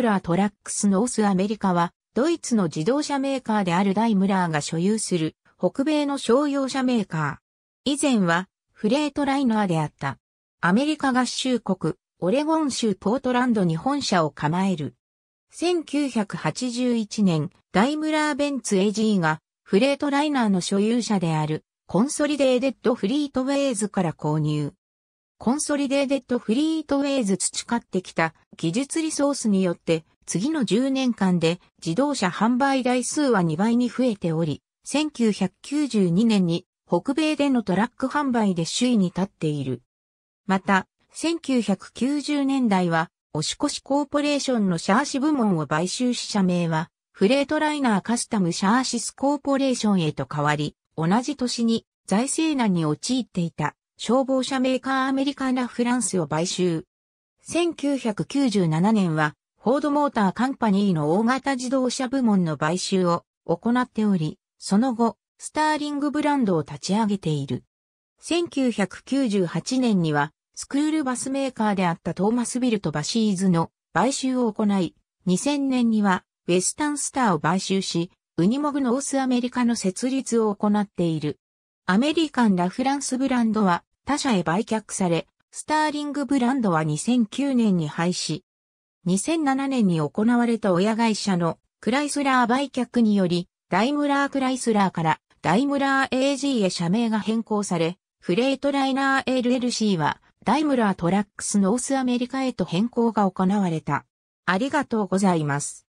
ムラートラックスノースアメリカは、ドイツの自動車メーカーであるダイムラーが所有する北米の商用車メーカー。以前はフレートライナーであった。アメリカ合衆国、オレゴン州ポートランドに本社を構える。1981年、ダイムラーベンツ AG がフレートライナーの所有者であるコンソリデーデッドフリートウェイズから購入。コンソリデーデッドフリートウェイズ培ってきた技術リソースによって次の10年間で自動車販売台数は2倍に増えており、1992年に北米でのトラック販売で首位に立っている。また、1990年代は、押越コーポレーションのシャーシ部門を買収し社名は、フレートライナーカスタムシャーシスコーポレーションへと変わり、同じ年に財政難に陥っていた。消防車メーカーアメリカン・ラ・フランスを買収。1997年は、フォードモーターカンパニーの大型自動車部門の買収を行っており、その後、スターリングブランドを立ち上げている。1998年には、スクールバスメーカーであったトーマスビルとバシーズの買収を行い、2000年にはウェスタンスターを買収し、ウニモグノースアメリカの設立を行っている。アメリカン・ラ・フランスブランドは他社へ売却され、スターリングブランドは2009年に廃止。2007年に行われた親会社のクライスラー売却により、ダイムラークライスラーからダイムラー AG へ社名が変更され、フレートライナー LLC はダイムラートラックスノースアメリカへと変更が行われた。ありがとうございます。